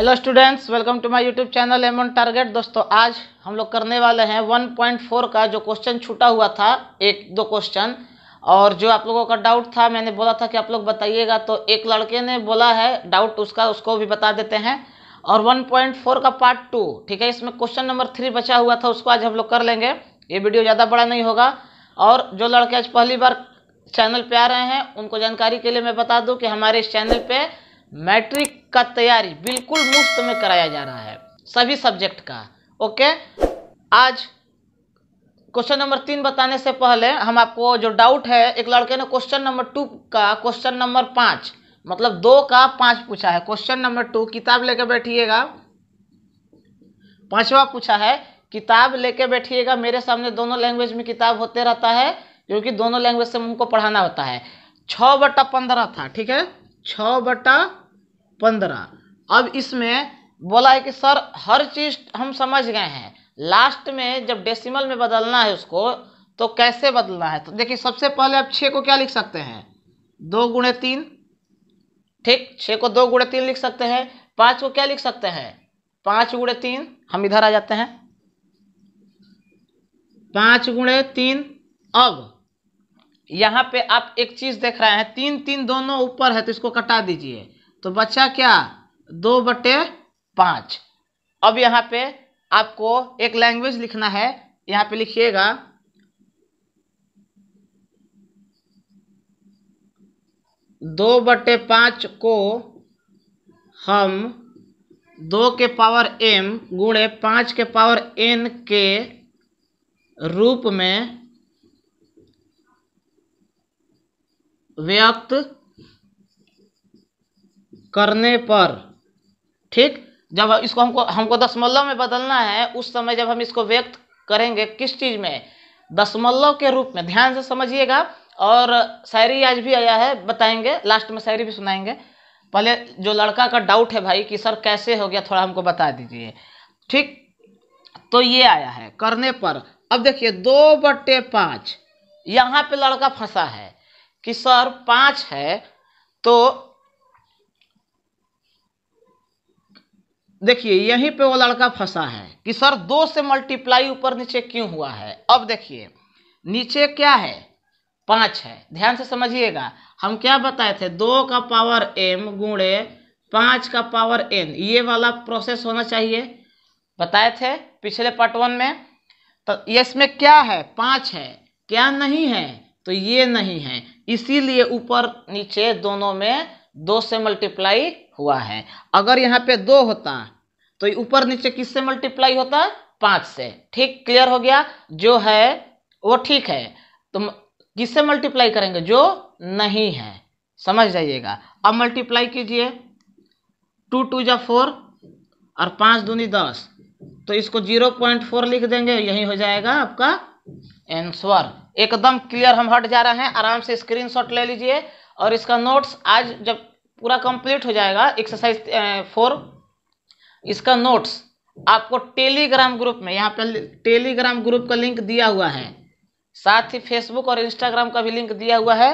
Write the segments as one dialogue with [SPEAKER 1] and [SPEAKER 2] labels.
[SPEAKER 1] hello students welcome to my YouTube channel M target दोस्तों आज हम लोग करने वाले हैं 1.4 का जो क्वेश्चन छूटा हुआ था एक दो क्वेश्चन और जो आप लोगों का डाउट था मैंने बोला था कि आप लोग बताइएगा तो एक लड़के ने बोला है डाउट उसका उसको भी बता देते हैं और 1.4 का पार्ट टू ठीक है इसमें क्वेश्चन नंबर थ्री बचा हुआ था उसको आज हम लोग कर लेंगे ये वीडियो ज़्यादा बड़ा नहीं होगा और जो लड़के आज पहली बार चैनल पर आ रहे हैं उनको जानकारी के लिए मैं बता दूँ कि हमारे इस चैनल पर मैट्रिक का तैयारी बिल्कुल मुफ्त में कराया जा रहा है सभी सब्जेक्ट का ओके आज क्वेश्चन नंबर तीन बताने से पहले हम आपको जो डाउट है एक लड़के ने क्वेश्चन नंबर टू का क्वेश्चन नंबर पाँच मतलब दो का पाँच पूछा है क्वेश्चन नंबर टू किताब लेके बैठिएगा पांचवा पूछा है किताब लेके बैठिएगा मेरे सामने दोनों लैंग्वेज में किताब होते रहता है क्योंकि दोनों लैंग्वेज से हमको पढ़ाना होता है छ बटा पंद्रह था ठीक है छ बटा पंद्रह अब इसमें बोला है कि सर हर चीज़ हम समझ गए हैं लास्ट में जब डेसिमल में बदलना है उसको तो कैसे बदलना है तो देखिए सबसे पहले आप छः को क्या लिख सकते हैं दो गुणे तीन ठीक छः को दो गुणे तीन लिख सकते हैं पाँच को क्या लिख सकते हैं पाँच गुणे तीन हम इधर आ जाते हैं पाँच गुणे तीन अब यहाँ पे आप एक चीज़ देख रहे हैं तीन तीन दोनों ऊपर है तो इसको कटा दीजिए तो बच्चा क्या दो बटे पाँच अब यहाँ पे आपको एक लैंग्वेज लिखना है यहाँ पे लिखिएगा दो बटे पाँच को हम दो के पावर एम गुणे पाँच के पावर एन के रूप में व्यक्त करने पर ठीक जब इसको हमको हमको दशमलव में बदलना है उस समय जब हम इसको व्यक्त करेंगे किस चीज़ में दशमलव के रूप में ध्यान से समझिएगा और शायरी आज भी आया है बताएंगे लास्ट में शायरी भी सुनाएंगे पहले जो लड़का का डाउट है भाई कि सर कैसे हो गया थोड़ा हमको बता दीजिए ठीक तो ये आया है करने पर अब देखिए दो बटे पाँच यहाँ पे लड़का फंसा है कि सर पाँच है तो देखिए यहीं पे वो लड़का फंसा है कि सर दो से मल्टीप्लाई ऊपर नीचे क्यों हुआ है अब देखिए नीचे क्या है पाँच है ध्यान से समझिएगा हम क्या बताए थे दो का पावर एम गुणे पाँच का पावर एन ये वाला प्रोसेस होना चाहिए बताए थे पिछले पार्ट वन में तो इसमें क्या है पाँच है क्या नहीं है तो ये नहीं है इसीलिए ऊपर नीचे दोनों में दो से मल्टीप्लाई हुआ है अगर यहाँ पे दो होता तो ऊपर नीचे किससे मल्टीप्लाई होता पाँच से ठीक क्लियर हो गया जो है वो ठीक है तो किससे मल्टीप्लाई करेंगे जो नहीं है समझ जाइएगा अब मल्टीप्लाई कीजिए टू टू जा फोर और पाँच दूनी दस तो इसको जीरो पॉइंट फोर लिख देंगे यही हो जाएगा आपका आंसर एकदम क्लियर हम हट जा रहे हैं आराम से स्क्रीनशॉट ले लीजिए और इसका नोट्स आज जब पूरा कंप्लीट हो जाएगा एक्सरसाइज फोर इसका नोट्स आपको टेलीग्राम ग्रुप में यहाँ पर टेलीग्राम ग्रुप का लिंक दिया हुआ है साथ ही फेसबुक और इंस्टाग्राम का भी लिंक दिया हुआ है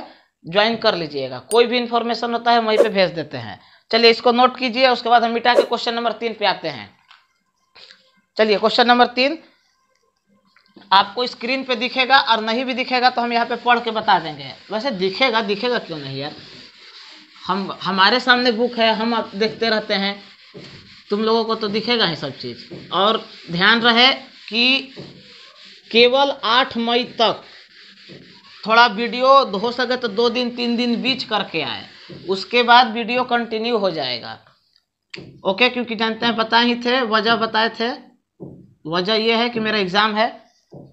[SPEAKER 1] ज्वाइन कर लीजिएगा कोई भी इंफॉर्मेशन होता है वहीं पे भेज देते हैं चलिए इसको नोट कीजिए उसके बाद हम मिटा के क्वेश्चन नंबर तीन पे आते हैं चलिए क्वेश्चन नंबर तीन आपको स्क्रीन पे दिखेगा और नहीं भी दिखेगा तो हम यहाँ पे पढ़ के बता देंगे वैसे दिखेगा दिखेगा क्यों नहीं यार हम हमारे सामने बुक है हम अब देखते रहते हैं तुम लोगों को तो दिखेगा ही सब चीज़ और ध्यान रहे कि केवल आठ मई तक थोड़ा वीडियो हो सके तो दो दिन तीन दिन बीच करके आए उसके बाद वीडियो कंटिन्यू हो जाएगा ओके क्योंकि जानते हैं पता ही थे वजह बताए थे वजह यह है कि मेरा एग्ज़ाम है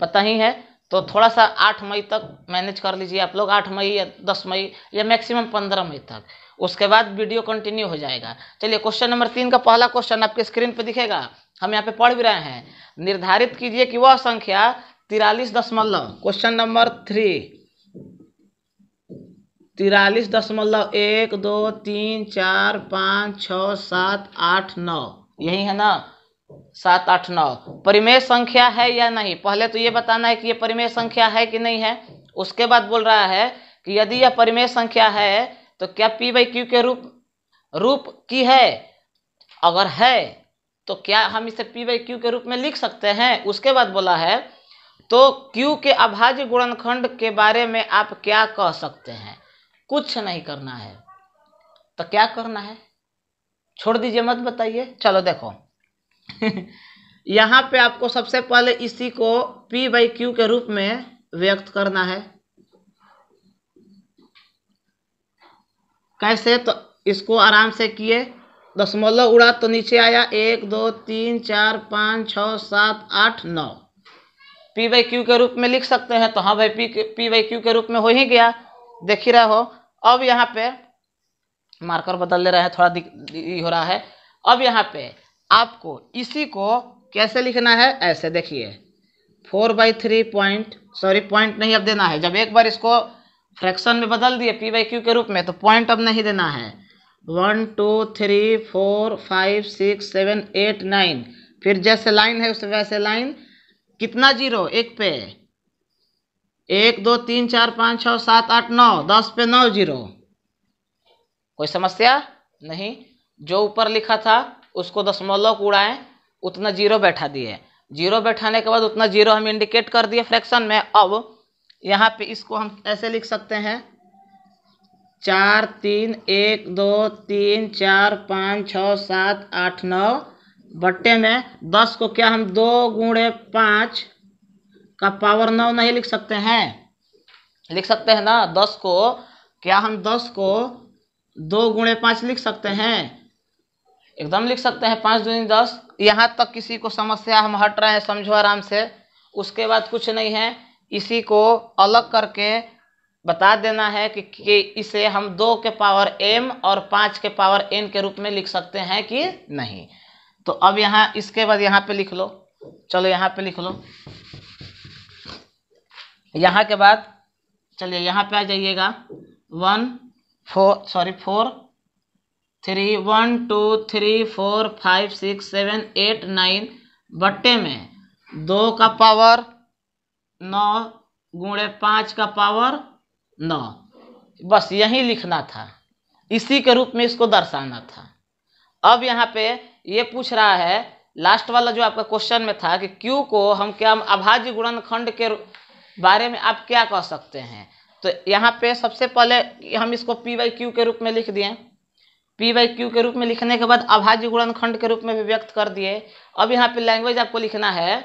[SPEAKER 1] पता ही है तो थोड़ा सा आठ मई तक मैनेज कर लीजिए आप लोग आठ मई या दस मई या मैक्सिमम पंद्रह मई तक उसके बाद वीडियो कंटिन्यू हो जाएगा चलिए क्वेश्चन नंबर तीन का पहला क्वेश्चन आपके स्क्रीन पर दिखेगा हम यहाँ पे पढ़ भी रहे हैं निर्धारित कीजिए कि वह संख्या तिरालीस दशमलव क्वेश्चन नंबर थ्री तिरालीस दशमलव एक दो तीन चार पाँच छ सात आठ नौ यही है ना सात आठ नौ परिमेय संख्या है या नहीं पहले तो ये बताना है कि ये परिमेय संख्या है कि नहीं है उसके बाद बोल रहा है कि यदि यह परिमेय संख्या है तो क्या पी बाई क्यू के रूप रूप की है अगर है तो क्या हम इसे पी बाई क्यू के रूप में लिख सकते हैं उसके बाद बोला है तो क्यू के अभाज्य गुणनखंड के बारे में आप क्या कह सकते हैं कुछ नहीं करना है तो क्या करना है छोड़ दीजिए मत बताइए चलो देखो यहाँ पे आपको सबसे पहले इसी को पी बाई क्यू के रूप में व्यक्त करना है कैसे तो इसको आराम से किए दशमलव उड़ा तो नीचे आया एक दो तीन चार पाँच छः सात आठ नौ पी वाई क्यू के रूप में लिख सकते हैं तो हाँ भाई पी पी वाई क्यू के रूप में हो ही गया देख ही रहे हो अब यहाँ पे मार्कर बदल ले रहे हैं थोड़ा दिख हो रहा है अब यहाँ पे आपको इसी को कैसे लिखना है ऐसे देखिए four by three point sorry point नहीं अब देना है जब एक बार इसको फ्रैक्शन में बदल दिए पी वाई क्यू के रूप में तो पॉइंट अब नहीं देना है one two three four five six seven eight nine फिर जैसे लाइन है उस वैसे लाइन कितना जीरो एक पे एक दो तीन चार पाँच छः सात आठ नौ दस पे नौ जीरो कोई समस्या नहीं जो ऊपर लिखा था उसको दशमलव को उड़ाएं उतना जीरो बैठा दिए जीरो बैठाने के बाद उतना जीरो हम इंडिकेट कर दिए फ्रैक्शन में अब यहाँ पे इसको हम ऐसे लिख सकते हैं चार तीन एक दो तीन चार पाँच छः सात आठ नौ बट्टे में दस को क्या हम दो गुणे पाँच का पावर नौ नहीं लिख सकते हैं लिख सकते हैं ना दस को क्या हम दस को दो गुणे पाँच लिख सकते हैं एकदम लिख सकते हैं पाँच दूनी दस यहाँ तक किसी को समस्या हम हट रहे हैं समझो आराम से उसके बाद कुछ नहीं है इसी को अलग करके बता देना है कि, कि इसे हम दो के पावर एम और पाँच के पावर एन के रूप में लिख सकते हैं कि नहीं तो अब यहाँ इसके बाद यहाँ पे लिख लो चलो यहाँ पे लिख लो यहाँ के बाद चलिए यहाँ पे आ जाइएगा one four sorry four three one two three four five six seven eight nine बट्टे में दो का पावर नौ गुणे पाँच का पावर नौ बस यही लिखना था इसी के रूप में इसको दर्शाना था अब यहाँ पे ये पूछ रहा है लास्ट वाला जो आपका क्वेश्चन में था कि क्यू को हम क्या अभाज्य गुणनखंड के बारे में आप क्या कह सकते हैं तो यहाँ पे सबसे पहले हम इसको पी वाई क्यू के रूप में लिख दिए पी वाई क्यू के रूप में लिखने के बाद अभाज्य गुणनखंड के रूप में भी व्यक्त कर दिए अब यहाँ पे लैंग्वेज आपको लिखना है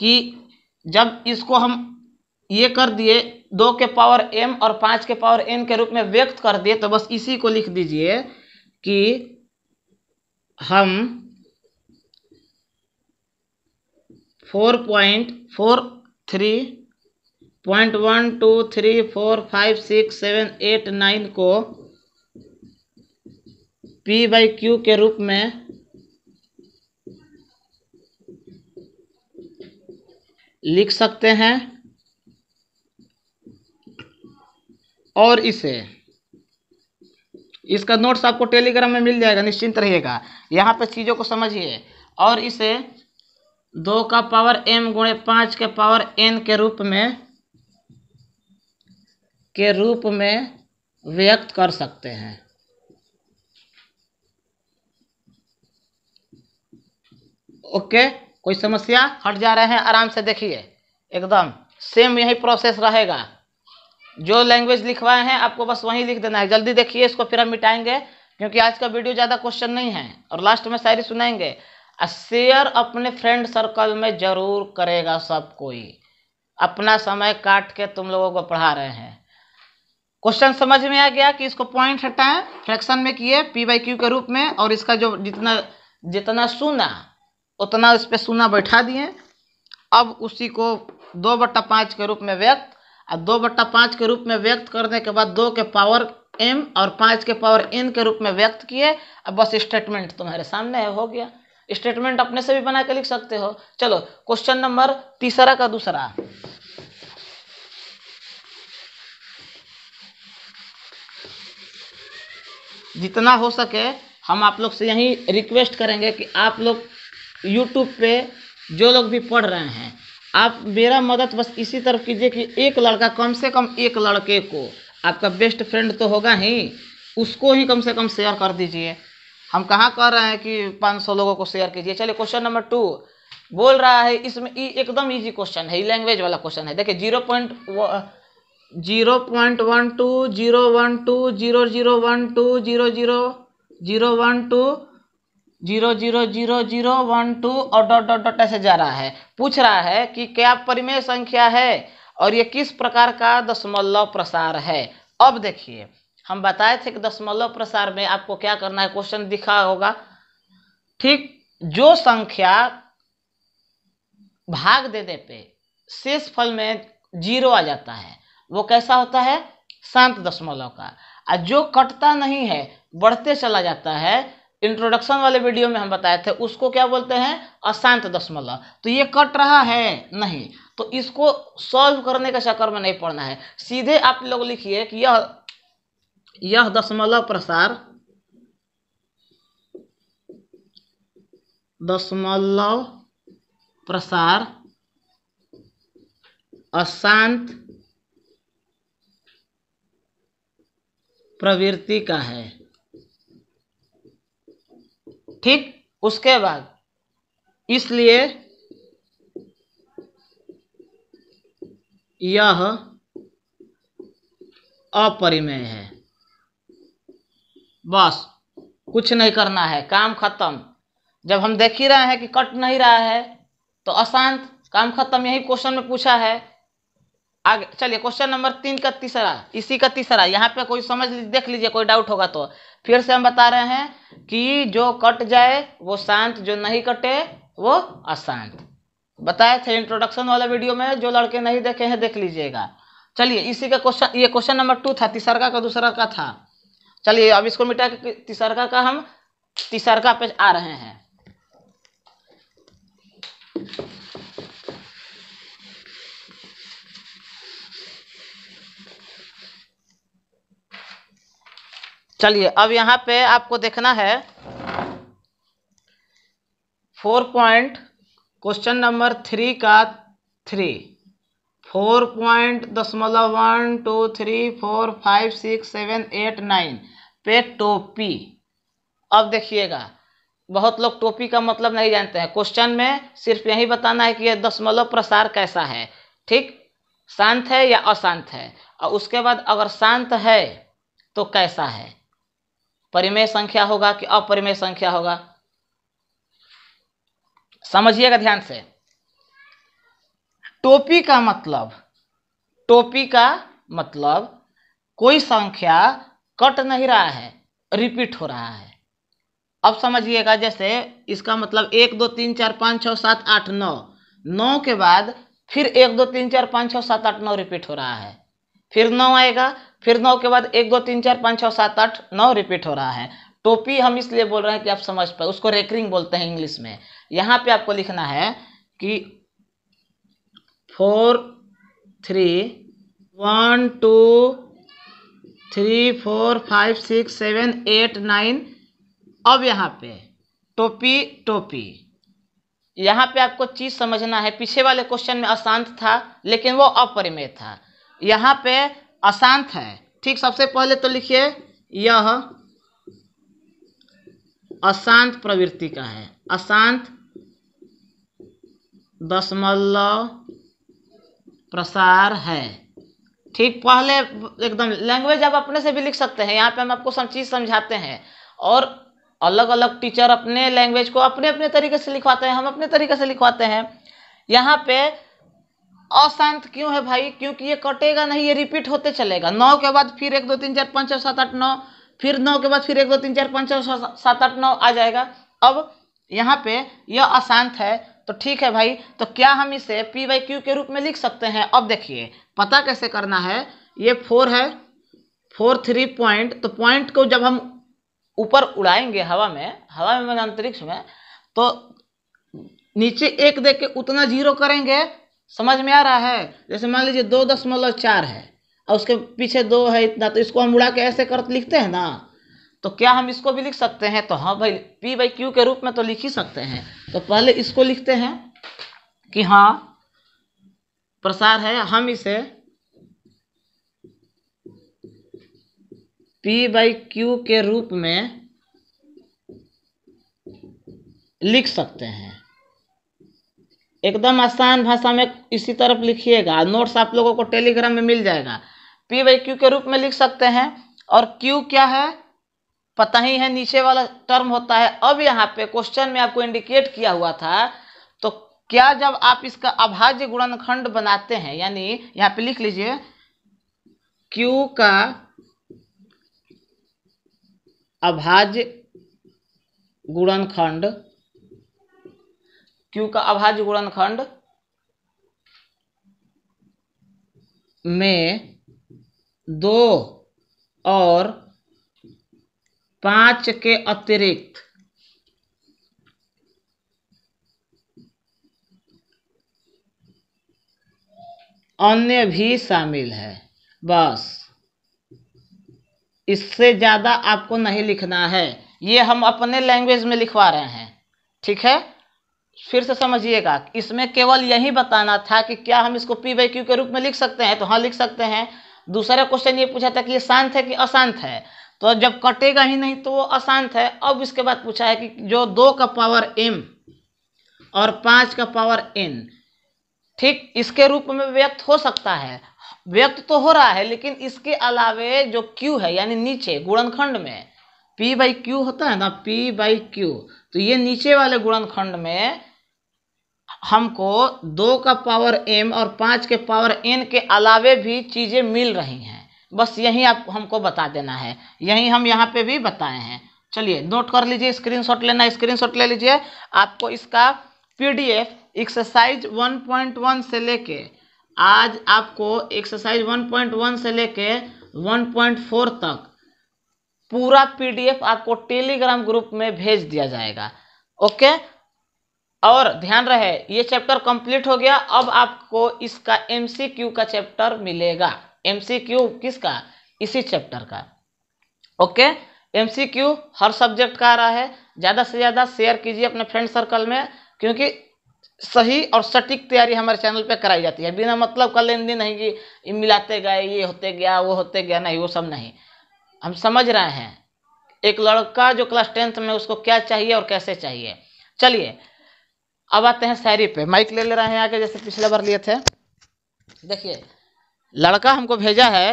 [SPEAKER 1] कि जब इसको हम ये कर दिए दो के पावर एम और पाँच के पावर एन के रूप में व्यक्त कर दिए तो बस इसी को लिख दीजिए कि हम four point four three point one two three four five six seven eight nine को पी बाई क्यू के रूप में लिख सकते हैं और इसे इसका नोट्स आपको टेलीग्राम में मिल जाएगा निश्चिंत रहिएगा यहाँ पे चीज़ों को समझिए और इसे दो का पावर एम गुणे पाँच के पावर एन के रूप में के रूप में व्यक्त कर सकते हैं ओके कोई समस्या हट जा रहे हैं आराम से देखिए एकदम सेम यही प्रोसेस रहेगा जो लैंग्वेज लिखवाए हैं आपको बस वहीं लिख देना है जल्दी देखिए इसको फिर हम मिटाएंगे क्योंकि आज का वीडियो ज़्यादा क्वेश्चन नहीं है और लास्ट में शायरी सुनाएंगे शेयर अपने फ्रेंड सर्कल में ज़रूर करेगा सब कोई अपना समय काट के तुम लोगों को पढ़ा रहे हैं क्वेश्चन समझ में आ गया कि इसको पॉइंट हटाएं फ्रैक्शन में किए पी बाई क्यू के रूप में और इसका जो जितना जितना सुना उतना उस पर सोना बैठा दिए अब उसी को दो बट्टा पाँच के रूप में व्यक्त और दो बट्टा पाँच के रूप में व्यक्त करने के बाद दो के पावर एम और पाँच के पावर एन के रूप में व्यक्त किए अब बस स्टेटमेंट तुम्हारे सामने है हो गया स्टेटमेंट अपने से भी बना के लिख सकते हो चलो क्वेश्चन नंबर तीसरा का दूसरा जितना हो सके हम आप लोग से यही रिक्वेस्ट करेंगे कि आप लोग यूट्यूब पे जो लोग भी पढ़ रहे हैं आप मेरा मदद बस इसी तरफ कीजिए कि एक लड़का कम से कम एक लड़के को आपका बेस्ट फ्रेंड तो होगा ही उसको ही कम से कम शेयर कर दीजिए हम कहाँ कह रहे हैं कि 500 लोगों को शेयर कीजिए चलिए क्वेश्चन नंबर टू बोल रहा है इसमें एकदम इजी क्वेश्चन है लैंग्वेज वाला क्वेश्चन है देखिए zero point zero point one two zero one two zero zero one two zero zero zero one two zero zero zero zero one two और डॉट डॉट डॉट ऐसे जा रहा है पूछ रहा है कि क्या परिमेय संख्या है और ये किस प्रकार का दशमलव प्रसार है अब देखिए हम बताए थे कि दशमलव प्रसार में आपको क्या करना है क्वेश्चन दिखा होगा ठीक जो संख्या भाग देने पे शेष फल में जीरो आ जाता है वो कैसा होता है शांत दशमलव का और जो कटता नहीं है बढ़ते चला जाता है इंट्रोडक्शन वाले वीडियो में हम बताए थे उसको क्या बोलते हैं अशांत दशमलव तो ये कट रहा है नहीं तो इसको सॉल्व करने का चक्कर में नहीं पड़ना है सीधे आप लोग लिखिए कि यह यह दशमलव प्रसार दशमलव प्रसार अशांत प्रवृत्ति का है ठीक उसके बाद इसलिए यह अपरिमेय है बस कुछ नहीं करना है काम खत्म जब हम देख ही रहे हैं कि कट नहीं रहा है तो अशांत काम खत्म यही क्वेश्चन में पूछा है आगे चलिए क्वेश्चन नंबर तीन का तीसरा इसी का तीसरा यहाँ पे कोई समझ देख लीजिए कोई डाउट होगा तो फिर से हम बता रहे हैं कि जो कट जाए वो शांत जो नहीं कटे वो अशांत बताए थे इंट्रोडक्शन वाला वीडियो में जो लड़के नहीं देखे हैं देख लीजिएगा चलिए इसी का क्वेश्चन ये क्वेश्चन नंबर टू था तीसरका का दूसरा का था चलिए अब इसको मिटा के तीसरका का हम तीसरका पे आ रहे हैं चलिए अब यहाँ पे आपको देखना है four point question number three का थ्री फोर पॉइंट दशमलव one two three four five six seven eight nine पे टोपी अब देखिएगा बहुत लोग टोपी का मतलब नहीं जानते हैं क्वेश्चन में सिर्फ यही बताना है कि यह दशमलव प्रसार कैसा है ठीक शांत है या अशांत है और उसके बाद अगर शांत है तो कैसा है परिमेय संख्या होगा कि अपरिमेय संख्या होगा समझिएगा ध्यान से टोपी का मतलब टोपी का मतलब कोई संख्या कट नहीं रहा है रिपीट हो रहा है अब समझिएगा जैसे इसका मतलब एक दो तीन चार पाँच छः सात आठ नौ नौ के बाद फिर एक दो तीन चार पाँच छः सात आठ नौ रिपीट हो रहा है फिर नौ आएगा फिर नौ के बाद एक दो तीन चार पाँच छः सात आठ नौ रिपीट हो रहा है टोपी हम इसलिए बोल रहे हैं कि आप समझ पाए उसको रेकरिंग बोलते हैं इंग्लिश में यहाँ पे आपको लिखना है कि four three one two three four five six seven eight nine अब यहाँ पे टोपी टोपी यहाँ पे आपको चीज समझना है पीछे वाले क्वेश्चन में अशांत था लेकिन वो अपरिमेय था यहाँ पे अशांत है ठीक सबसे पहले तो लिखिए यह अशांत प्रवृत्ति का है अशांत दशमलव प्रसार है ठीक पहले एकदम लैंग्वेज आप अपने से भी लिख सकते हैं यहाँ पे हम आपको सब चीज़ समझाते हैं और अलग अलग टीचर अपने लैंग्वेज को अपने अपने तरीके से लिखवाते हैं हम अपने तरीके से लिखवाते हैं यहाँ पे अशांत क्यों है भाई क्योंकि ये कटेगा नहीं ये रिपीट होते चलेगा नौ के बाद फिर एक दो तीन चार पाँच छः सात आठ नौ फिर नौ के बाद फिर एक दो तीन चार पाँच छः सात आठ नौ आ जाएगा अब यहाँ पे यह अशांत है तो ठीक है भाई तो क्या हम इसे पी वाई क्यू के रूप में लिख सकते हैं अब देखिए पता कैसे करना है ये फोर है फोर थ्री पॉइंट तो पॉइंट को जब हम ऊपर उड़ाएंगे हवा में हवा में मतलब अंतरिक्ष में तो नीचे एक देख के उतना जीरो करेंगे समझ में आ रहा है जैसे मान लीजिए दो दशमलव चार है और उसके पीछे दो है इतना तो इसको हम उड़ा के ऐसे कर लिखते हैं ना तो क्या हम इसको भी लिख सकते हैं तो हाँ भाई पी बाई क्यू के रूप में तो लिख ही सकते हैं तो पहले इसको लिखते हैं कि हाँ प्रसार है हम इसे पी बाई क्यू के रूप में लिख सकते हैं एकदम आसान भाषा में इसी तरफ लिखिएगा नोट्स आप लोगों को टेलीग्राम में मिल जाएगा पी बाई क्यू के रूप में लिख सकते हैं और क्यू क्या है पता ही है नीचे वाला टर्म होता है अब यहाँ पे क्वेश्चन में आपको इंडिकेट किया हुआ था तो क्या जब आप इसका अभाज्य गुणनखंड बनाते हैं यानी यहाँ पे लिख लीजिए क्यू का अभाज्य गुणनखंड क्यू का अभाज्य गुणनखंड में दो और पांच के अतिरिक्त अन्य भी शामिल है बस इससे ज़्यादा आपको नहीं लिखना है ये हम अपने लैंग्वेज में लिखवा रहे हैं ठीक है फिर से समझिएगा इसमें केवल यही बताना था कि क्या हम इसको पी बाई क्यू के रूप में लिख सकते हैं तो हाँ लिख सकते हैं दूसरा क्वेश्चन ये पूछा था कि ये शांत है कि अशांत है तो जब कटेगा ही नहीं तो वो अशांत है अब इसके बाद पूछा है कि जो दो का पावर एम और पाँच का पावर एन ठीक इसके रूप में व्यक्त हो सकता है व्यक्त तो हो रहा है लेकिन इसके अलावे जो क्यू है यानी नीचे गुणनखंड में पी बाई क्यू होता है ना पी बाई क्यू तो ये नीचे वाले गुणनखंड में हमको दो का पावर एम और पाँच के पावर एन के अलावे भी चीज़ें मिल रही हैं बस यही आप हमको बता देना है यही हम यहाँ पे भी बताए हैं चलिए नोट कर लीजिए स्क्रीनशॉट लेना स्क्रीनशॉट ले लीजिए आपको इसका पीडीएफ एक्सरसाइज 1.1 से लेके आज आपको एक्सरसाइज 1.1 से लेके 1.4 तक पूरा पीडीएफ आपको टेलीग्राम ग्रुप में भेज दिया जाएगा ओके और ध्यान रहे ये चैप्टर कंप्लीट हो गया अब आपको इसका एमसीक्यू का चैप्टर मिलेगा एमसीक्यू किसका इसी चैप्टर का ओके एमसीक्यू हर सब्जेक्ट का आ रहा है ज़्यादा से ज़्यादा शेयर कीजिए अपने फ्रेंड सर्कल में क्योंकि सही और सटीक तैयारी हमारे चैनल पे कराई जाती है बिना मतलब का लेन देन नहीं कि मिलाते गए ये होते गया वो होते गया नहीं वो सब नहीं हम समझ रहे हैं एक लड़का जो क्लास टेंथ में उसको क्या चाहिए और कैसे चाहिए चलिए अब आते हैं शायरी पे माइक ले ले रहे हैं आगे जैसे पिछले बार लिए थे देखिए लड़का हमको भेजा है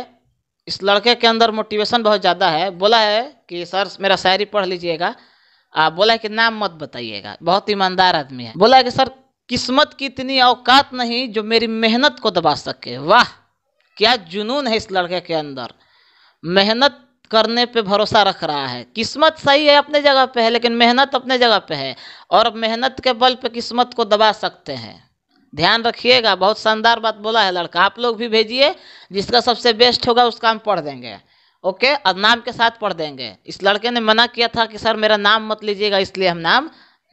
[SPEAKER 1] इस लड़के के अंदर मोटिवेशन बहुत ज़्यादा है बोला है कि सर मेरा शायरी पढ़ लीजिएगा आप बोला है कि नाम मत बताइएगा बहुत ईमानदार आदमी है बोला है कि सर किस्मत की इतनी औकात नहीं जो मेरी मेहनत को दबा सके वाह क्या जुनून है इस लड़के के अंदर मेहनत करने पे भरोसा रख रहा है किस्मत सही है अपने जगह पे है लेकिन मेहनत अपने जगह पे है और मेहनत के बल पे किस्मत को दबा सकते हैं ध्यान रखिएगा बहुत शानदार बात बोला है लड़का आप लोग भी भेजिए जिसका सबसे बेस्ट होगा उसका हम पढ़ देंगे ओके और नाम के साथ पढ़ देंगे इस लड़के ने मना किया था कि सर मेरा नाम मत लीजिएगा इसलिए हम नाम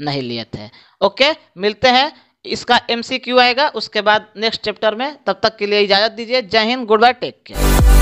[SPEAKER 1] नहीं लिए थे ओके मिलते हैं इसका एमसीक्यू आएगा उसके बाद नेक्स्ट चैप्टर में तब तक के लिए इजाज़त दीजिए जय हिंद गुड बाय टेक केयर